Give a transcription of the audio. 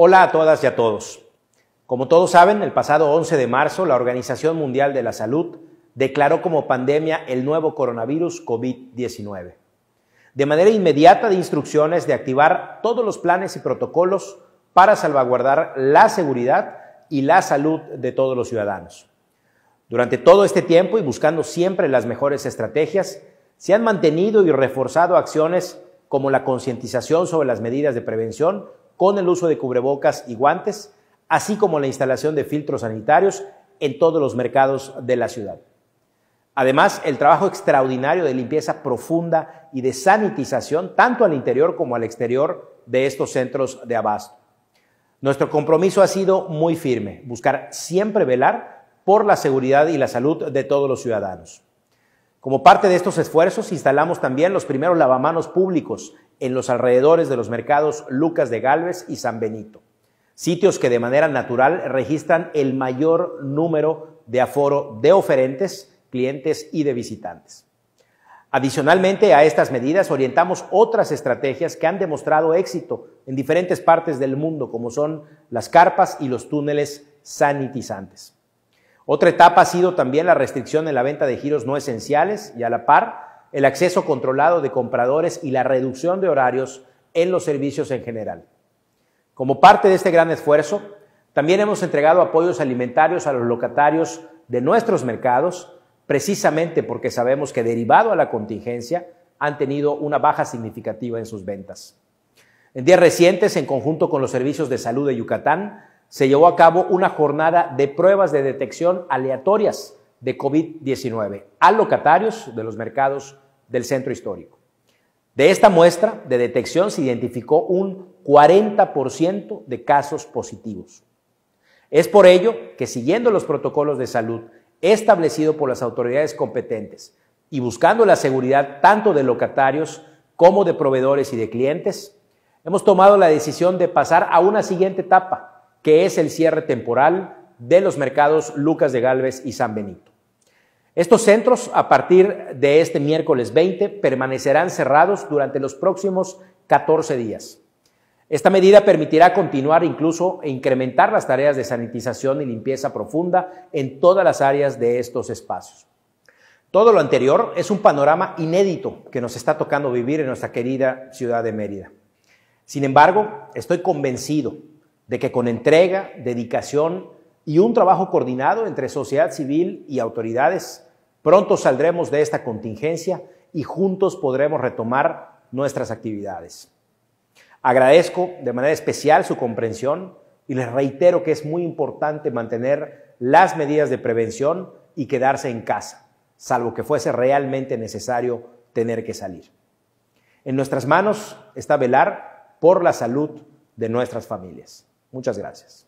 Hola a todas y a todos. Como todos saben, el pasado 11 de marzo la Organización Mundial de la Salud declaró como pandemia el nuevo coronavirus COVID-19. De manera inmediata de instrucciones de activar todos los planes y protocolos para salvaguardar la seguridad y la salud de todos los ciudadanos. Durante todo este tiempo y buscando siempre las mejores estrategias, se han mantenido y reforzado acciones como la concientización sobre las medidas de prevención con el uso de cubrebocas y guantes, así como la instalación de filtros sanitarios en todos los mercados de la ciudad. Además, el trabajo extraordinario de limpieza profunda y de sanitización, tanto al interior como al exterior de estos centros de abasto. Nuestro compromiso ha sido muy firme, buscar siempre velar por la seguridad y la salud de todos los ciudadanos. Como parte de estos esfuerzos, instalamos también los primeros lavamanos públicos en los alrededores de los mercados Lucas de Galvez y San Benito, sitios que de manera natural registran el mayor número de aforo de oferentes, clientes y de visitantes. Adicionalmente a estas medidas orientamos otras estrategias que han demostrado éxito en diferentes partes del mundo, como son las carpas y los túneles sanitizantes. Otra etapa ha sido también la restricción en la venta de giros no esenciales y a la par el acceso controlado de compradores y la reducción de horarios en los servicios en general. Como parte de este gran esfuerzo, también hemos entregado apoyos alimentarios a los locatarios de nuestros mercados, precisamente porque sabemos que derivado a la contingencia han tenido una baja significativa en sus ventas. En días recientes, en conjunto con los servicios de salud de Yucatán, se llevó a cabo una jornada de pruebas de detección aleatorias de COVID-19 a locatarios de los mercados del centro histórico. De esta muestra de detección se identificó un 40% de casos positivos. Es por ello que siguiendo los protocolos de salud establecidos por las autoridades competentes y buscando la seguridad tanto de locatarios como de proveedores y de clientes, hemos tomado la decisión de pasar a una siguiente etapa, que es el cierre temporal de los mercados Lucas de Galvez y San Benito. Estos centros, a partir de este miércoles 20, permanecerán cerrados durante los próximos 14 días. Esta medida permitirá continuar incluso e incrementar las tareas de sanitización y limpieza profunda en todas las áreas de estos espacios. Todo lo anterior es un panorama inédito que nos está tocando vivir en nuestra querida ciudad de Mérida. Sin embargo, estoy convencido de que con entrega, dedicación y un trabajo coordinado entre sociedad civil y autoridades. Pronto saldremos de esta contingencia y juntos podremos retomar nuestras actividades. Agradezco de manera especial su comprensión y les reitero que es muy importante mantener las medidas de prevención y quedarse en casa, salvo que fuese realmente necesario tener que salir. En nuestras manos está velar por la salud de nuestras familias. Muchas gracias.